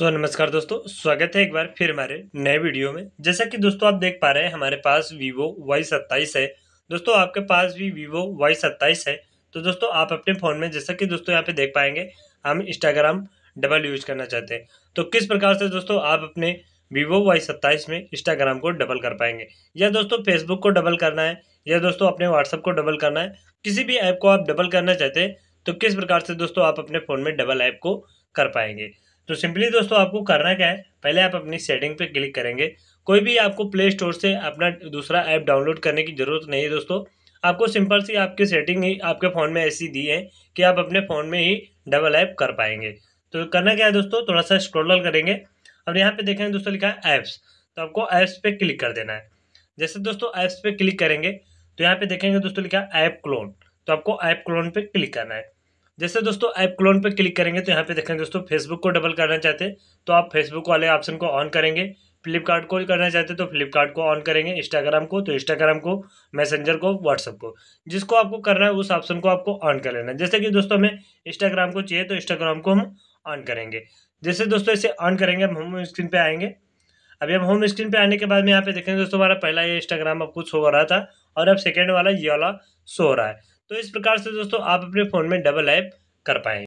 सो so, नमस्कार दोस्तों स्वागत है एक बार फिर हमारे नए वीडियो में जैसा कि दोस्तों आप देख पा रहे हैं हमारे पास वीवो वाई सत्ताईस है दोस्तों आपके पास भी वीवो वाई सत्ताईस है तो दोस्तों आप अपने फ़ोन में जैसा कि दोस्तों यहाँ पे देख पाएंगे हम इंस्टाग्राम डबल यूज करना चाहते हैं तो किस प्रकार से दोस्तों आप अपने वीवो वाई सत्ताईस में इंस्टाग्राम को डबल कर पाएंगे या दोस्तों फेसबुक को डबल करना है या दोस्तों अपने व्हाट्सअप को डबल करना है किसी भी ऐप को आप डबल करना चाहते हैं तो किस प्रकार से दोस्तों आप अपने फ़ोन में डबल ऐप को कर पाएंगे तो सिंपली दोस्तों आपको करना क्या है पहले आप अपनी सेटिंग पे क्लिक करेंगे कोई भी आपको प्ले स्टोर से अपना दूसरा ऐप डाउनलोड करने की ज़रूरत नहीं है दोस्तों आपको सिंपल सी आपकी सेटिंग ही आपके फ़ोन में ऐसी दी है कि आप अपने फ़ोन में ही डबल ऐप कर पाएंगे तो करना क्या है दोस्तों थोड़ा सा स्क्रोल करेंगे अब यहाँ पर देखेंगे दोस्तों लिखा है ऐप्स तो आपको ऐप्स पर क्लिक कर देना है जैसे दोस्तों ऐप्स पर क्लिक करेंगे तो यहाँ पर देखेंगे दोस्तों लिखा है ऐप क्लोन तो आपको ऐप क्लोन पर क्लिक करना है जैसे दोस्तों ऐप क्लोन पर क्लिक करेंगे तो यहाँ पे देखेंगे दोस्तों फेसबुक को डबल करना चाहते हैं तो आप फेसबुक वाले ऑप्शन को ऑन करेंगे फ्लिपकार्ट को करना चाहते हैं तो फ्लिपकार्ट को ऑन करेंगे इंस्टाग्राम को तो इंस्टाग्राम को मैसेंजर को व्हाट्सअप को जिसको आपको करना है उस ऑप्शन को आपको ऑन कर लेना है जैसे कि दोस्तों हमें इंस्टाग्राम को चाहिए तो इंस्टाग्राम को हम ऑन करेंगे जैसे दोस्तों इसे ऑन करेंगे हम होम स्क्रीन पर आएंगे अभी हम होम स्क्रीन पर आने के बाद में यहाँ पे देखेंगे दोस्तों हमारा पहला ये इंस्टाग्राम आपको शो हो रहा था और अब सेकेंड वाला ये वाला शो हो रहा है तो इस प्रकार से दोस्तों आप अपने फ़ोन में डबल ऐप कर पाएँ